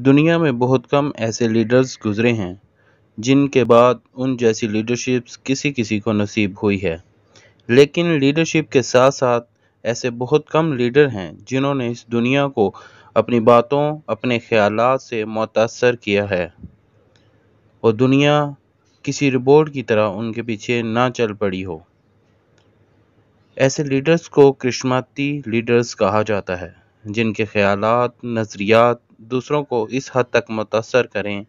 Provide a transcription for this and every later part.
दुनिया में बहुत कम ऐसे लीडर्स गुजरे हैं जिनके बाद उन जैसी लीडरशिप्स किसी किसी को नसीब हुई है लेकिन लीडरशिप के साथ साथ ऐसे बहुत कम लीडर हैं जिन्होंने इस दुनिया को अपनी बातों अपने ख्याल से मुतासर किया है और दुनिया किसी रिबोर्ट की तरह उनके पीछे ना चल पड़ी हो ऐसे लीडर्स को कृष्माती लीडर्स कहा जाता है जिनके ख्याल नज़रियात दूसरों को इस हद तक मुतासर करें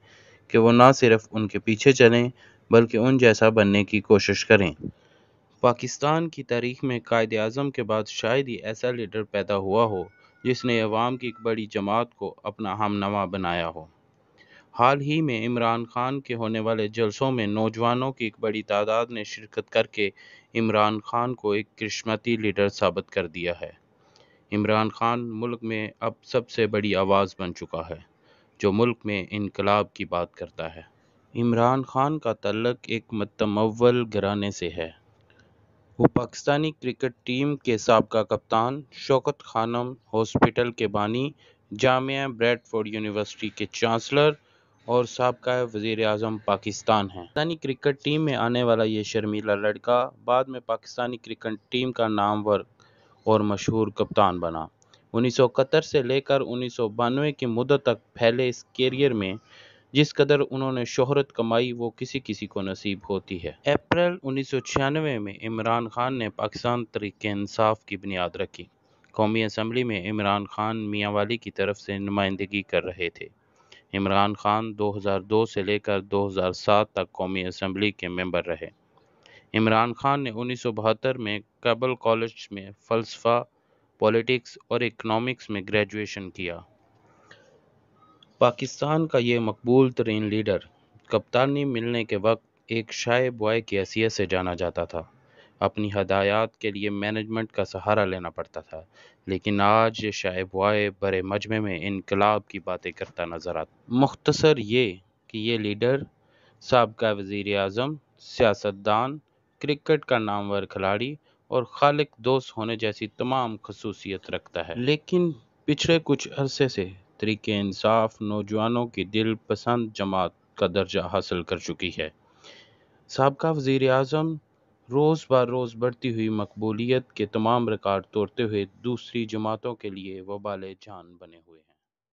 कि वो ना सिर्फ उनके पीछे चलें बल्कि उन जैसा बनने की कोशिश करें पाकिस्तान की तारीख में कायद अज़म के बाद शायद ही ऐसा लीडर पैदा हुआ हो जिसने अवाम की एक बड़ी जमात को अपना नवा बनाया हो हाल ही में इमरान खान के होने वाले जलसों में नौजवानों की एक बड़ी तादाद ने शिरकत करके इमरान खान को एक किस्मती लीडर साबित कर दिया है इमरान खान मुल्क में अब सबसे बड़ी आवाज़ बन चुका है जो मुल्क में इनकलाब की बात करता है इमरान खान का तल्लक एक मतमवल घराने से है वो पाकिस्तानी क्रिकेट टीम के सबका कप्तान शौकत खानम हॉस्पिटल के बानी जामिया ब्रेडफोर्ड यूनिवर्सिटी के चांसलर और सबका वजीर अजम पाकिस्तान है पाकिस्तानी क्रिकेट टीम में आने वाला ये शर्मीला लड़का बाद में पाकिस्तानी क्रिकेट टीम का नामवर और मशहूर कप्तान बना उन्नीस से लेकर उन्नीस की मुदत तक फैले इस कैरियर में जिस कदर उन्होंने शोहरत कमाई वो किसी किसी को नसीब होती है अप्रैल उन्नीस में इमरान खान ने पाकिस्तान तरीके इंसाफ की बुनियाद रखी कौमी असम्बली में इमरान खान मियांवाली की तरफ से नुमाइंदगी कर रहे थे इमरान खान 2002 से लेकर 2007 तक कौमी असम्बली के मेंबर रहे इमरान खान ने उन्नीस में कबल कॉलेज में फ़लसफ़ा पॉलिटिक्स और इकनॉमिक्स में ग्रेजुएशन किया पाकिस्तान का ये मकबूल तरीन लीडर कप्तानी मिलने के वक्त एक शाय बॉय की हैसियत से जाना जाता था अपनी हदायत के लिए मैनेजमेंट का सहारा लेना पड़ता था लेकिन आज ये शायद बॉय बड़े मजमे में इनकलाब की बातें करता नज़र आता मुख्तसर ये कि ये लीडर सबका वज़ी अजम सियासतदान क्रिकेट का नामवर खिलाड़ी और खालिक दोस्त होने जैसी तमाम खसूसियत रखता है लेकिन पिछले कुछ अरसे से तरीके इंसाफ नौजवानों की दिल पसंद जमात का दर्जा हासिल कर चुकी है सबका वजीर अजम रोज़ बार रोज़ बढ़ती हुई मकबूलियत के तमाम रिकॉर्ड तोड़ते हुए दूसरी जमातों के लिए वबाल जान बने हुए हैं